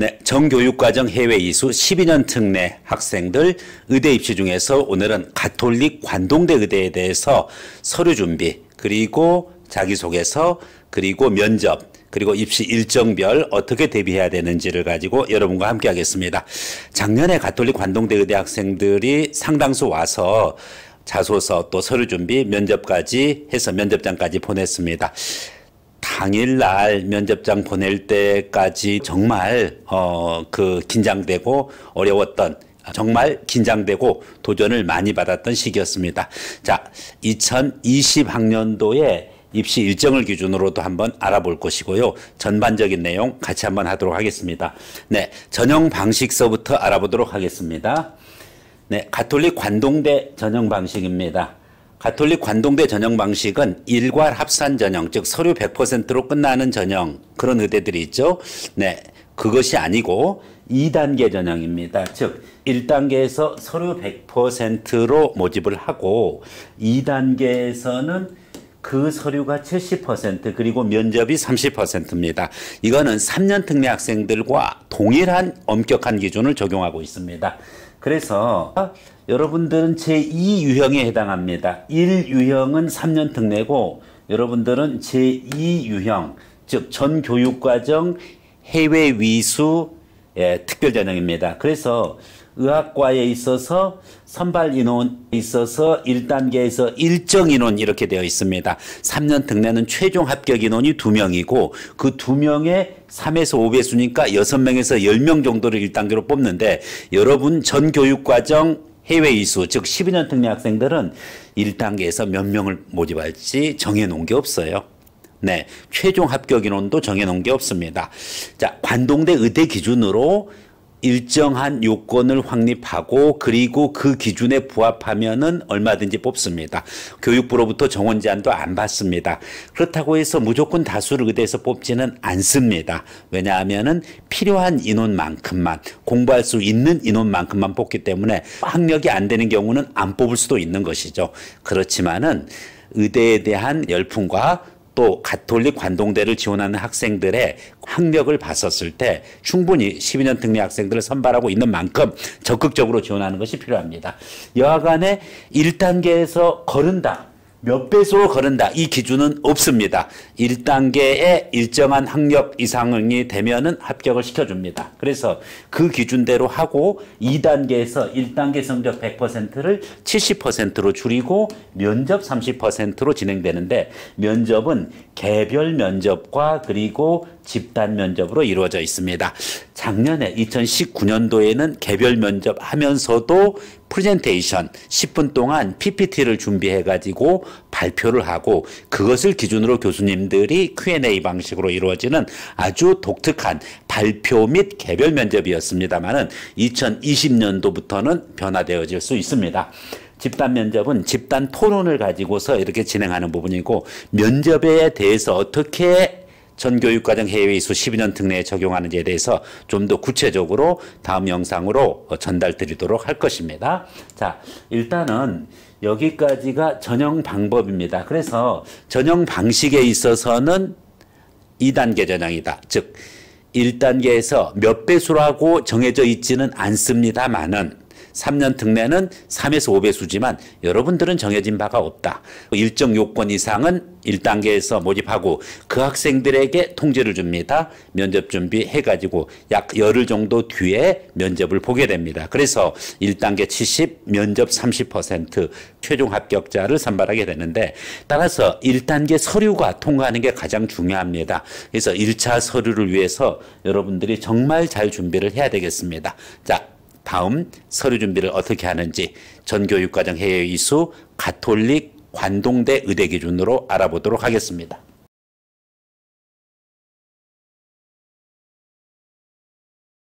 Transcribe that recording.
네, 정교육과정 해외 이수 12년 특례 학생들 의대 입시 중에서 오늘은 가톨릭 관동대 의대에 대해서 서류 준비 그리고 자기소개서 그리고 면접 그리고 입시 일정별 어떻게 대비해야 되는지를 가지고 여러분과 함께 하겠습니다. 작년에 가톨릭 관동대 의대 학생들이 상당수 와서 자소서 또 서류 준비 면접까지 해서 면접장까지 보냈습니다. 당일날 면접장 보낼 때까지 정말 어, 그 긴장되고 어려웠던 정말 긴장되고 도전을 많이 받았던 시기였습니다. 자, 2020학년도에 입시 일정을 기준으로도 한번 알아볼 것이고요. 전반적인 내용 같이 한번 하도록 하겠습니다. 네, 전형 방식서부터 알아보도록 하겠습니다. 네, 가톨릭 관동대 전형 방식입니다. 가톨릭 관동대 전형 방식은 일괄 합산 전형, 즉 서류 100%로 끝나는 전형 그런 의대들이 있죠. 네, 그것이 아니고 2단계 전형입니다. 즉 1단계에서 서류 100%로 모집을 하고 2단계에서는 그 서류가 70% 그리고 면접이 30%입니다. 이거는 3년 특례 학생들과 동일한 엄격한 기준을 적용하고 있습니다. 그래서 여러분들은 제2유형에 해당합니다. 1유형은 3년 특례고 여러분들은 제2유형 즉 전교육과정 해외 위수 예, 특별 전형입니다. 그래서 의학과에 있어서 선발 인원에 있어서 1단계에서 일정 인원 이렇게 되어 있습니다. 3년 특례는 최종 합격 인원이 2명이고 그 2명의 3에서 5배수니까 6명에서 10명 정도를 1단계로 뽑는데 여러분 전교육과정 해외 이수, 즉 12년 특례 학생들은 1단계에서 몇 명을 모집할지 정해놓은 게 없어요. 네, 최종 합격 인원도 정해놓은 게 없습니다. 자, 관동대 의대 기준으로 일정한 요건을 확립하고 그리고 그 기준에 부합하면은 얼마든지 뽑습니다. 교육부로부터 정원 제한도 안 받습니다. 그렇다고 해서 무조건 다수를 의대에서 뽑지는 않습니다. 왜냐하면은 필요한 인원만큼만 공부할 수 있는 인원만큼만 뽑기 때문에 학력이 안 되는 경우는 안 뽑을 수도 있는 것이죠. 그렇지만은 의대에 대한 열풍과 또 가톨릭 관동대를 지원하는 학생들의 학력을 봤었을 때 충분히 12년 특례 학생들을 선발하고 있는 만큼 적극적으로 지원하는 것이 필요합니다. 여하간에 1단계에서 거른다. 몇 배수로 거른다. 이 기준은 없습니다. 1단계에 일정한 학력 이상이 되면은 합격을 시켜줍니다. 그래서 그 기준대로 하고 2단계에서 1단계 성적 100%를 70%로 줄이고 면접 30%로 진행되는데 면접은 개별 면접과 그리고 집단 면접으로 이루어져 있습니다. 작년에 2019년도에는 개별 면접하면서도 프레젠테이션 10분 동안 PPT를 준비해 가지고 발표를 하고 그것을 기준으로 교수님들이 Q&A 방식으로 이루어지는 아주 독특한 발표 및 개별 면접이었습니다만은 2020년도부터는 변화되어질 수 있습니다. 집단 면접은 집단 토론을 가지고서 이렇게 진행하는 부분이고 면접에 대해서 어떻게 전교육과정 해외 이수 12년 특례에 적용하는지에 대해서 좀 더 구체적으로 다음 영상으로 어, 전달 드리도록 할 것입니다. 자, 일단은 여기까지가 전형 방법입니다. 그래서 전형 방식에 있어서는 2단계 전형이다. 즉, 1단계에서 몇 배수라고 정해져 있지는 않습니다만은 3년 특례는 3에서 5배수지만 여러분들은 정해진 바가 없다. 일정 요건 이상은 1단계에서 모집하고 그 학생들에게 통제를 줍니다. 면접 준비해가지고 약 열흘 정도 뒤에 면접을 보게 됩니다. 그래서 1단계 70, 면접 30% 최종 합격자를 선발하게 되는데 따라서 1단계 서류가 통과하는 게 가장 중요합니다. 그래서 1차 서류를 위해서 여러분들이 정말 잘 준비를 해야 되겠습니다. 자, 다음 서류 준비를 어떻게 하는지 전교육과정 해외 이수 가톨릭 관동대 의대 기준으로 알아보도록 하겠습니다.